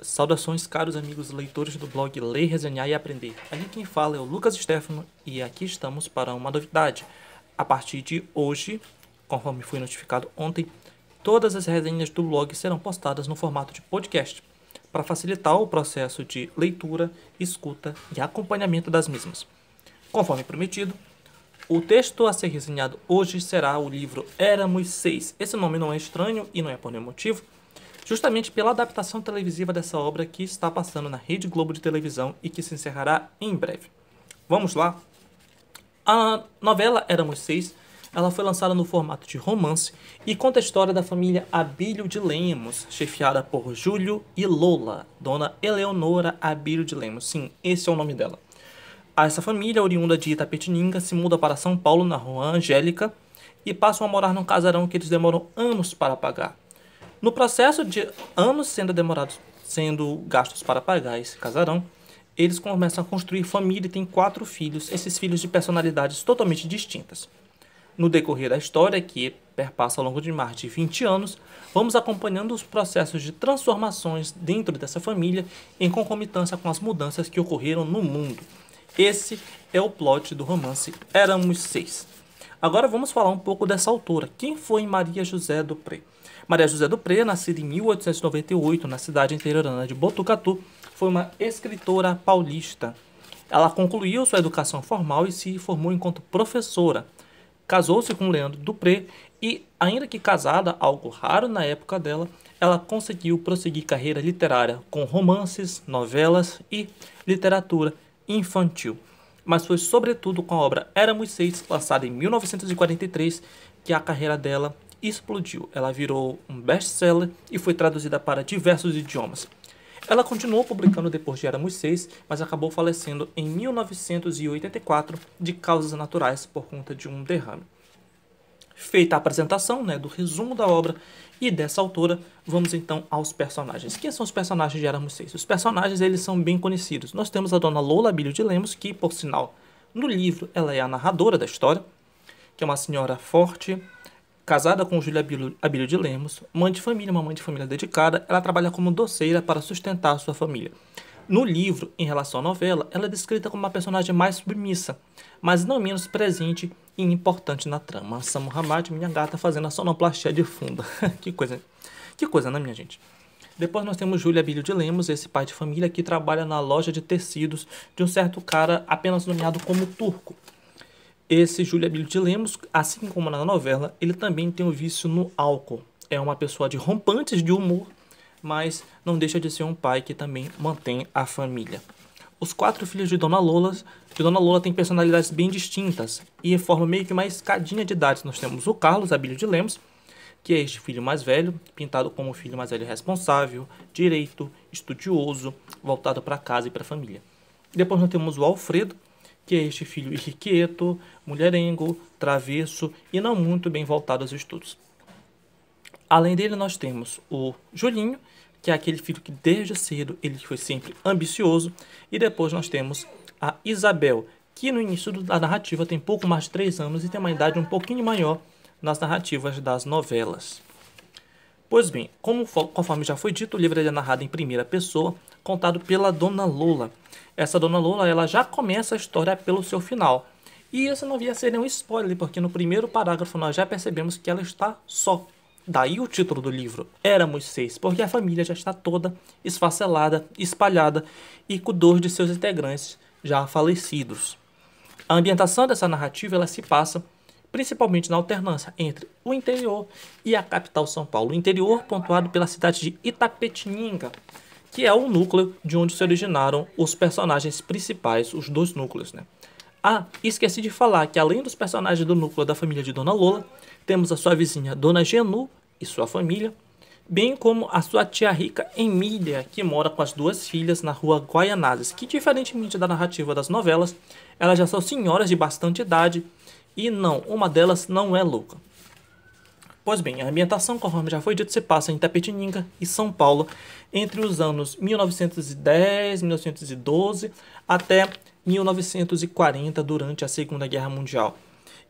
Saudações, caros amigos leitores do blog Ler, Resenhar e Aprender. Aqui quem fala é o Lucas Stefano e aqui estamos para uma novidade. A partir de hoje, conforme fui notificado ontem, todas as resenhas do blog serão postadas no formato de podcast, para facilitar o processo de leitura, escuta e acompanhamento das mesmas. Conforme prometido, o texto a ser resenhado hoje será o livro Éramos Seis. Esse nome não é estranho e não é por nenhum motivo justamente pela adaptação televisiva dessa obra que está passando na Rede Globo de televisão e que se encerrará em breve. Vamos lá? A novela Éramos Seis ela foi lançada no formato de romance e conta a história da família Abílio de Lemos, chefiada por Júlio e Lola, dona Eleonora Abílio de Lemos. Sim, esse é o nome dela. Essa família, oriunda de Itapetininga, se muda para São Paulo, na Rua Angélica, e passam a morar num casarão que eles demoram anos para pagar. No processo de anos sendo demorados, sendo gastos para pagar esse casarão, eles começam a construir família e têm quatro filhos, esses filhos de personalidades totalmente distintas. No decorrer da história, que perpassa ao longo de mais de 20 anos, vamos acompanhando os processos de transformações dentro dessa família em concomitância com as mudanças que ocorreram no mundo. Esse é o plot do romance Éramos Seis. Agora vamos falar um pouco dessa autora. Quem foi Maria José Dupré? Maria José Dupré, nascida em 1898 na cidade interiorana de Botucatu, foi uma escritora paulista. Ela concluiu sua educação formal e se formou enquanto professora. Casou-se com Leandro Dupré e, ainda que casada, algo raro na época dela, ela conseguiu prosseguir carreira literária com romances, novelas e literatura infantil mas foi sobretudo com a obra Éramos Seis, lançada em 1943, que a carreira dela explodiu. Ela virou um best-seller e foi traduzida para diversos idiomas. Ela continuou publicando depois de Éramos Seis, mas acabou falecendo em 1984 de causas naturais por conta de um derrame. Feita a apresentação né, do resumo da obra e dessa autora, vamos então aos personagens. Quem são os personagens de Aramos 6? Os personagens eles são bem conhecidos. Nós temos a dona Lola Bilho de Lemos, que por sinal, no livro ela é a narradora da história, que é uma senhora forte, casada com Júlia Abílio de Lemos, mãe de família, uma mãe de família dedicada, ela trabalha como doceira para sustentar sua família. No livro, em relação à novela, ela é descrita como uma personagem mais submissa, mas não menos presente e importante na trama. Samu Hamad, minha gata, fazendo a sonoplastia de funda. que coisa, que coisa, né, minha gente? Depois nós temos Júlia Bilho de Lemos, esse pai de família que trabalha na loja de tecidos de um certo cara apenas nomeado como turco. Esse Júlia Bilho de Lemos, assim como na novela, ele também tem um vício no álcool. É uma pessoa de rompantes de humor, mas não deixa de ser um pai que também mantém a família. Os quatro filhos de Dona Lola, de Dona Lola têm personalidades bem distintas e forma meio que uma escadinha de idades. Nós temos o Carlos Abílio de Lemos, que é este filho mais velho, pintado como o filho mais velho responsável, direito, estudioso, voltado para casa e para a família. Depois nós temos o Alfredo, que é este filho irrequieto, mulherengo, travesso e não muito bem voltado aos estudos. Além dele, nós temos o Julinho, que é aquele filho que desde cedo ele foi sempre ambicioso. E depois nós temos a Isabel, que no início da narrativa tem pouco mais de 3 anos e tem uma idade um pouquinho maior nas narrativas das novelas. Pois bem, como, conforme já foi dito, o livro é narrado em primeira pessoa, contado pela Dona Lola. Essa Dona Lola ela já começa a história pelo seu final. E isso não via ser nenhum spoiler, porque no primeiro parágrafo nós já percebemos que ela está só. Daí o título do livro, Éramos Seis, porque a família já está toda esfacelada, espalhada e com dois de seus integrantes já falecidos. A ambientação dessa narrativa ela se passa principalmente na alternância entre o interior e a capital São Paulo. O interior pontuado pela cidade de Itapetininga, que é o núcleo de onde se originaram os personagens principais, os dois núcleos, né? Ah, esqueci de falar que além dos personagens do núcleo da família de Dona Lola, temos a sua vizinha Dona Genu e sua família, bem como a sua tia rica Emília, que mora com as duas filhas na rua Guaianazes, que diferentemente da narrativa das novelas, elas já são senhoras de bastante idade e não, uma delas não é louca. Pois bem, a ambientação, conforme já foi dito, se passa em Tapetininga e São Paulo entre os anos 1910, 1912 até 1940, durante a Segunda Guerra Mundial.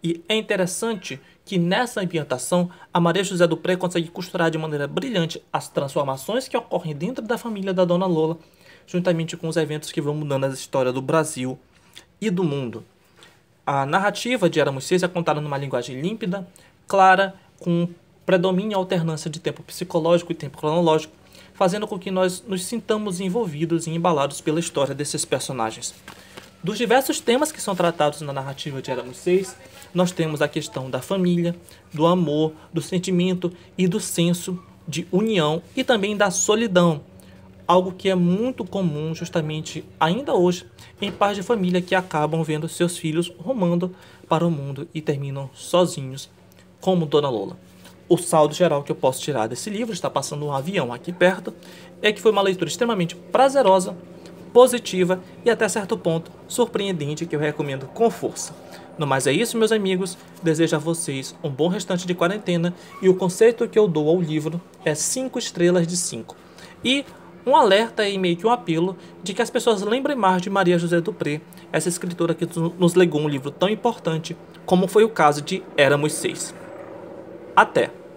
E é interessante que nessa ambientação, a Maria José do Pré consegue costurar de maneira brilhante as transformações que ocorrem dentro da família da Dona Lola, juntamente com os eventos que vão mudando a história do Brasil e do mundo. A narrativa de Éramos Seis é contada numa linguagem límpida, clara, com predomínio e alternância de tempo psicológico e tempo cronológico, fazendo com que nós nos sintamos envolvidos e embalados pela história desses personagens. Dos diversos temas que são tratados na narrativa de Éramos Seis, nós temos a questão da família, do amor, do sentimento e do senso de união e também da solidão, algo que é muito comum justamente ainda hoje em pais de família que acabam vendo seus filhos rumando para o mundo e terminam sozinhos, como Dona Lola. O saldo geral que eu posso tirar desse livro, está passando um avião aqui perto, é que foi uma leitura extremamente prazerosa, positiva e até certo ponto surpreendente que eu recomendo com força. No mais é isso, meus amigos. Desejo a vocês um bom restante de quarentena e o conceito que eu dou ao livro é 5 estrelas de 5. E um alerta e meio que um apelo de que as pessoas lembrem mais de Maria José Dupré, essa escritora que nos legou um livro tão importante como foi o caso de Éramos Seis. Até!